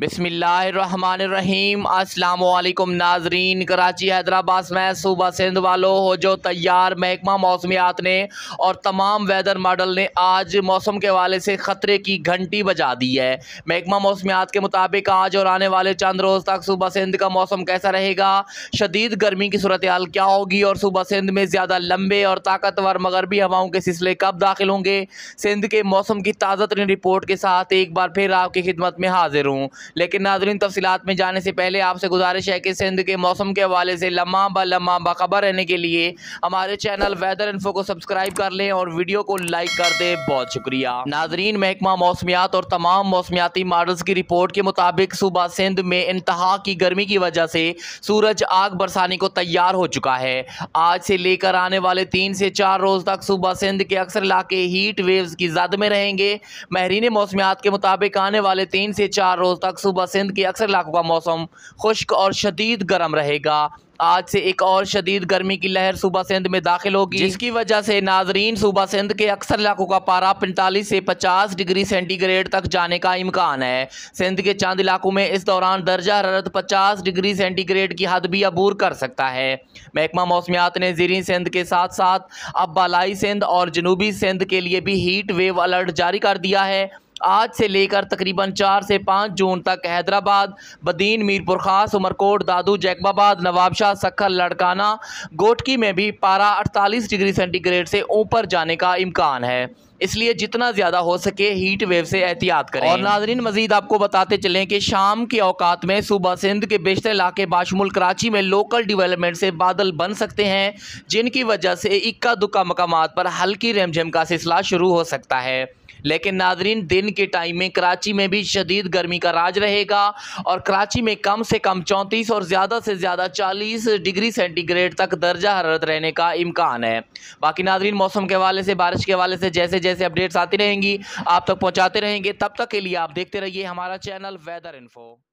बिसमीम अल्लाम नाजरीन कराची हैदराबाद में सुबह सिंध वालों हो जो तैयार महकमा मौसमियात ने और तमाम वेदर मॉडल ने आज मौसम के हवाले से ख़तरे की घंटी बजा दी है महकमा मौसमियात के मुताबिक आज और आने वाले चंद रोज़ तक सुबह सिंध का मौसम कैसा रहेगा शदीद गर्मी की सूरत हाल क्या होगी और सुबह सिंध में ज़्यादा लंबे और ताकतवर मगरबी हवाओं के सिलसिले कब दाखिल होंगे सिंध के मौसम की ताज़ा तरीन रिपोर्ट के साथ एक बार फिर आपकी खिदमत में हाजिर हूँ लेकिन नाजरीन तफसीत में जाने से पहले आपसे गुजारिश है कि सिंध के मौसम के हवाले से लम्हा ब लम्हा बाखबर रहने के लिए हमारे चैनल वेदर इन्फो को सब्सक्राइब कर लें और वीडियो को लाइक कर दें बहुत शुक्रिया नाजरीन महकमा मौसमियात और तमाम मौसमियाती मॉडल्स की रिपोर्ट के मुताबिक सूबा सिंध में इंतहा की गर्मी की वजह से सूरज आग बरसाने को तैयार हो चुका है आज से लेकर आने वाले तीन से चार रोज़ तक सूबा सिंध के अक्सर इलाके हीट वेव्स की जद में रहेंगे महरीन मौसमियात के मुताबिक आने वाले तीन से चार रोज़ तक सूबा सिंध के अक्सर इलाकों का मौसम खुश्क और शदीद गर्म रहेगा आज से एक और शदीद गर्मी की लहर सूबा सिंध में दाखिल होगी जिसकी वजह से नाजरीन सूबा सिंध के अक्सर इलाकों का पारा पैंतालीस से पचास डिग्री सेंटीग्रेड तक जाने का इम्कान है सिंध के चंद इलाकों में इस दौरान दर्जा हररत पचास डिग्री सेंटीग्रेड की हद भी अबूर कर सकता है महकमा मौसमियात ने जीरी सिंध के साथ साथ अब बालाई सिंध और जनूबी सिंध के लिए भी हीट वेव अलर्ट जारी कर दिया है आज से लेकर तकरीबन चार से पाँच जून तक हैदराबाद बदीन मीरपुर खास उमरकोट दादू जैकबाबाद नवाबशाह सखल लड़काना गोटकी में भी पारा अड़तालीस डिग्री सेंटीग्रेड से ऊपर जाने का इम्कान है इसलिए जितना ज़्यादा हो सके हीट वेव से एहतियात करें और नाजरीन मजीद आपको बताते चलें कि शाम के अवकात में सुबह सिंध के बेशतर इलाके बाशमुल कराची में लोकल डिवेलपमेंट से बादल बन सकते हैं जिनकी वजह से इक्का दुक्का मकाम पर हल्की रेमझेम का सिलसिला शुरू हो सकता है लेकिन नाजरीन दिन के टाइम में कराची में भी शदीद गर्मी का राज रहेगा और कराची में कम से कम चौंतीस और ज़्यादा से ज़्यादा चालीस डिग्री सेंटीग्रेड तक दर्जा हरत रहने का इम्कान है बाकी नाजरीन मौसम के हवाले से बारिश के हवाले से जैसे जैसे अपडेट्स आती रहेंगी आप तक पहुँचाते रहेंगे तब तक के लिए आप देखते रहिए हमारा चैनल वेदर इन्फो